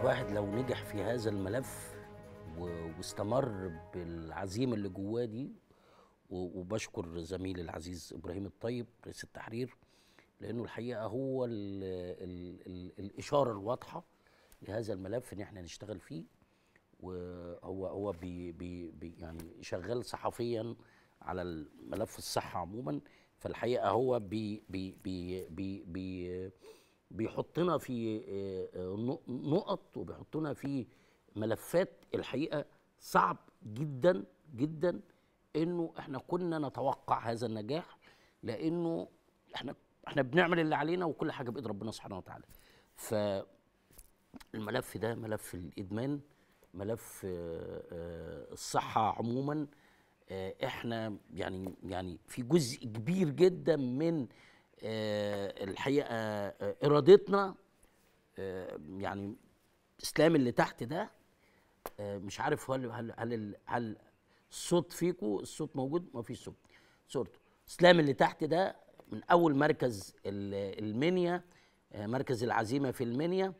الواحد لو نجح في هذا الملف واستمر بالعزيمه اللي جواه دي وبشكر زميلي العزيز ابراهيم الطيب رئيس التحرير لانه الحقيقه هو الـ الـ الـ الاشاره الواضحه لهذا الملف ان احنا نشتغل فيه وهو هو بي بي بي يعني شغال صحفيا على الملف الصحه عموما فالحقيقه هو بي بي بي بي, بي بيحطنا في آه، آه، نقط وبيحطنا في ملفات الحقيقه صعب جدا جدا انه احنا كنا نتوقع هذا النجاح لانه احنا احنا بنعمل اللي علينا وكل حاجه بايد ربنا سبحانه وتعالى فالملف ده ملف الادمان ملف آه، الصحه عموما احنا يعني يعني في جزء كبير جدا من آه، الحقيقه آه، ارادتنا آه، يعني الاسلام اللي تحت ده مش عارف هل هل هل, هل الصوت فيكو الصوت موجود ما فيش صوت صورته اسلام اللي تحت ده من اول مركز المنيا مركز العزيمه في المنيا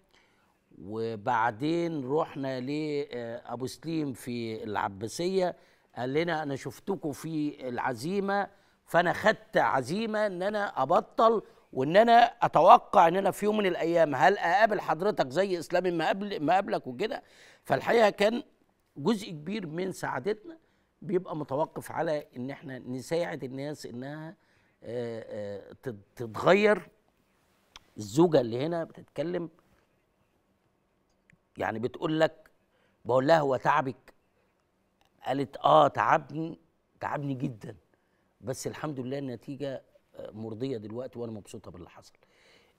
وبعدين رحنا لابو سليم في العباسيه قال لنا انا شفتكم في العزيمه فانا خدت عزيمه ان انا ابطل وان انا اتوقع ان انا في يوم من الايام هل اقابل حضرتك زي اسلام ما قبل ما قبلك وكده فالحقيقه كان جزء كبير من سعادتنا بيبقى متوقف على ان احنا نساعد الناس انها آه، آه، تتغير الزوجه اللي هنا بتتكلم يعني بتقول لك بقول لها هو تعبك قالت اه تعبني تعبني جدا بس الحمد لله النتيجه آه، مرضيه دلوقتي وانا مبسوطه باللي حصل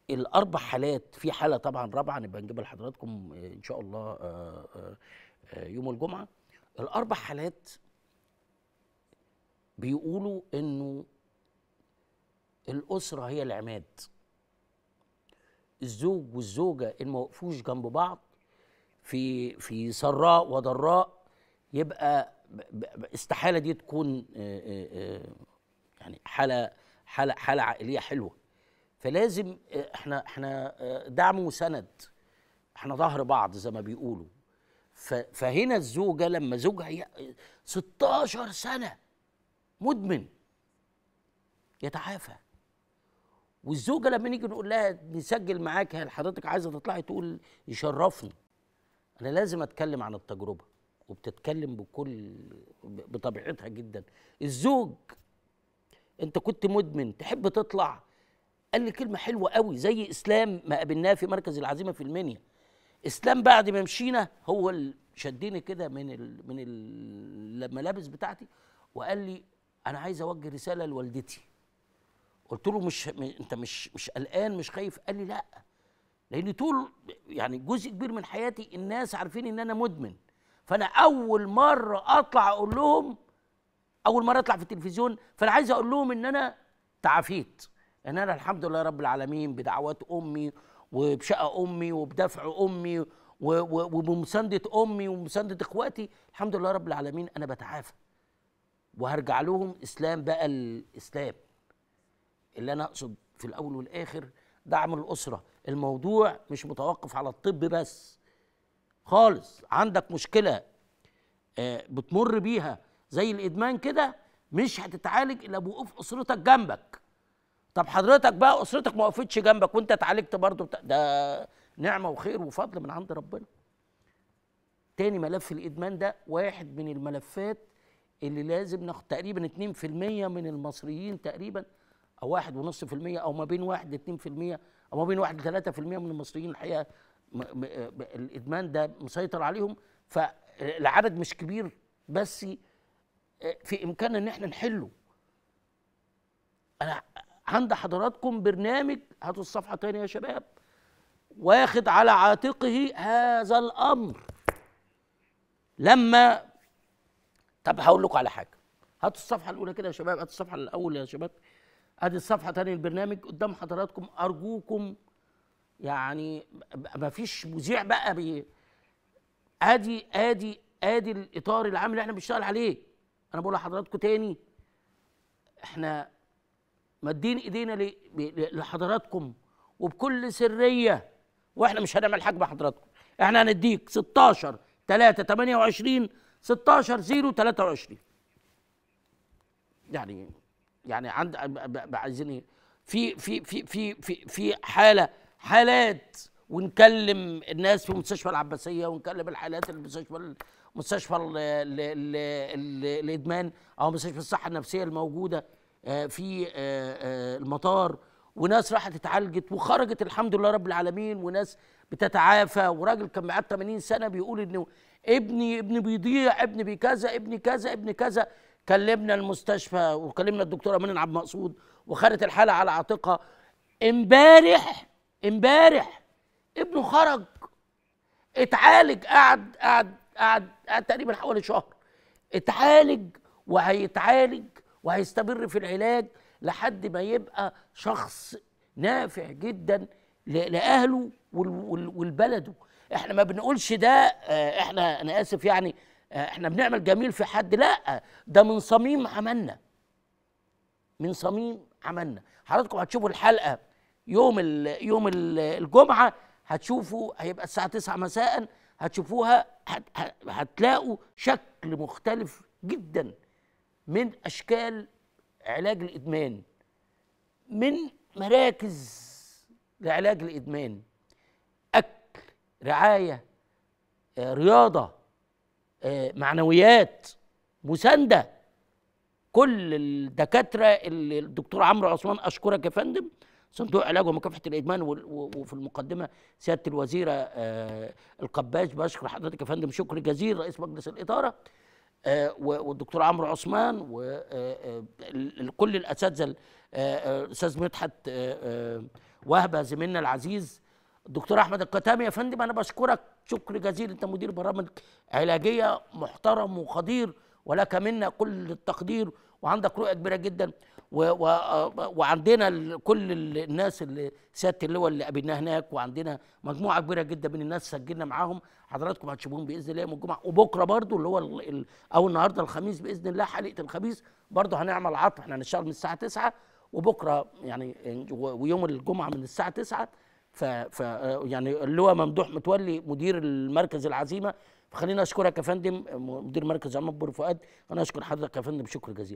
الاربع حالات في حاله طبعا رابعه نبقى نجيبها لحضراتكم آه، ان شاء الله آه، يوم الجمعه الاربع حالات بيقولوا انه الاسره هي العماد الزوج والزوجه ان ما وقفوش جنب بعض في في سراء وضراء يبقى استحاله دي تكون آه، آه، آه، يعني حاله حاله حاله عائليه حلوه فلازم احنا احنا دعم وسند احنا ظهر بعض زي ما بيقولوا فهنا الزوجه لما زوجها 16 سنه مدمن يتعافى والزوجه لما نيجي نقول لها نسجل معاك هل حضرتك عايزه تطلعي تقول يشرفني انا لازم اتكلم عن التجربه وبتتكلم بكل بطبيعتها جدا الزوج انت كنت مدمن تحب تطلع قال لي كلمه حلوه قوي زي اسلام ما قابلناه في مركز العزيمه في المنيا اسلام بعد ما مشينا هو شدني كده من الـ من الملابس بتاعتي وقال لي انا عايز اوجه رساله لوالدتي قلت له مش انت مش مش قلقان مش خايف قال لي لا لان طول يعني جزء كبير من حياتي الناس عارفين ان انا مدمن فانا اول مره اطلع اقول لهم اول مره اطلع في التلفزيون فانا عايز اقول لهم ان انا تعافيت ان انا الحمد لله رب العالمين بدعوات امي وبشقه امي وبدفع امي وبمسانده امي ومسانده اخواتي الحمد لله رب العالمين انا بتعافى وهرجع لهم اسلام بقى الاسلام اللي انا اقصد في الاول والاخر دعم الاسره الموضوع مش متوقف على الطب بس خالص عندك مشكله آه، بتمر بيها زي الادمان كده مش هتتعالج الا بوقوف اسرتك جنبك طب حضرتك بقى اسرتك ما وقفتش جنبك وانت اتعالجت برضه ده نعمه وخير وفضل من عند ربنا تاني ملف الادمان ده واحد من الملفات اللي لازم ناخد تقريبا 2% من المصريين تقريبا او 1.5% او ما بين 1 2% او ما بين 1 3% من المصريين الحقيقه الادمان ده مسيطر عليهم فالعدد مش كبير بس آه، في امكاننا ان احنا نحله انا عند حضراتكم برنامج هاتوا الصفحه تاني يا شباب واخد على عاتقه هذا الامر لما طب هقول لكم على حاجه هاتوا الصفحه الاولى كده يا شباب هاتوا الصفحه الاول يا شباب ادي الصفحه تاني البرنامج قدام حضراتكم ارجوكم يعني ما فيش مذيع بقى بي ادي ادي ادي الاطار العام اللي احنا بنشتغل عليه انا بقول لحضراتكم تاني احنا مدين ايدينا لحضراتكم وبكل سريه واحنا مش هنعمل حاجه بحضراتكم احنا هنديك 16 3 28 16 0 23 يعني يعني عند عايزين إيه؟ في في في في في في حاله حالات ونكلم الناس في مستشفى العباسيه ونكلم الحالات المستشفى مستشفى الادمان او مستشفى الصحه النفسيه الموجوده آه، في آه، آه، المطار وناس راحت اتعالجت وخرجت الحمد لله رب العالمين وناس بتتعافى وراجل كان معاه 80 سنه بيقول انه ابني ابني بيضيع ابني بكذا ابني كذا ابني كذا كلمنا المستشفى وكلمنا الدكتوره امين عبد المقصود وخدت الحاله على عاتقها امبارح امبارح ابنه خرج اتعالج قعد قعد قعد قعد تقريبا حوالي شهر اتعالج وهيتعالج وهيستمر في العلاج لحد ما يبقى شخص نافع جدا لاهله ولبلده احنا ما بنقولش ده آه، احنا انا اسف يعني آه، احنا بنعمل جميل في حد لا ده من صميم عملنا من صميم عملنا حضراتكم هتشوفوا الحلقه يوم يوم الجمعه هتشوفوا هيبقى الساعه 9 مساء هتشوفوها هتلاقوا شكل مختلف جدا من اشكال علاج الادمان من مراكز لعلاج الادمان اكل رعايه آه، رياضه آه، معنويات مسانده كل الدكاتره اللي الدكتور عمرو عثمان اشكرك يا فندم صندوق علاج ومكافحه الادمان وفي المقدمه سياده الوزيره آه، القباش بشكر حضرتك يا فندم شكر جزيل رئيس مجلس الاداره آه، والدكتور عمرو عثمان وكل آه، الاساتذه الاستاذ مدحت وهبه زميلنا العزيز الدكتور احمد القتامي يا فندم انا بشكرك شكر جزيل انت مدير برامج علاجيه محترم وقدير ولك منا كل التقدير وعندك رؤيه كبيره جدا و و وعندنا كل الناس اللي سياده اللواء اللي قابلناه هناك وعندنا مجموعه كبيره جدا من الناس سجلنا معاهم حضراتكم هتشوفوهم باذن الله يوم الجمعه وبكره برضو اللي هو او النهارده الخميس باذن الله حلقه الخميس برضو هنعمل عطل احنا هنشتغل من الساعه 9 وبكره يعني ويوم الجمعه من الساعه 9 ف, ف يعني اللواء ممدوح متولي مدير المركز العزيمه فخلينا اشكرك يا فندم مدير مركز عمار بور فؤاد انا اشكر حضرتك يا فندم شكر جزيلا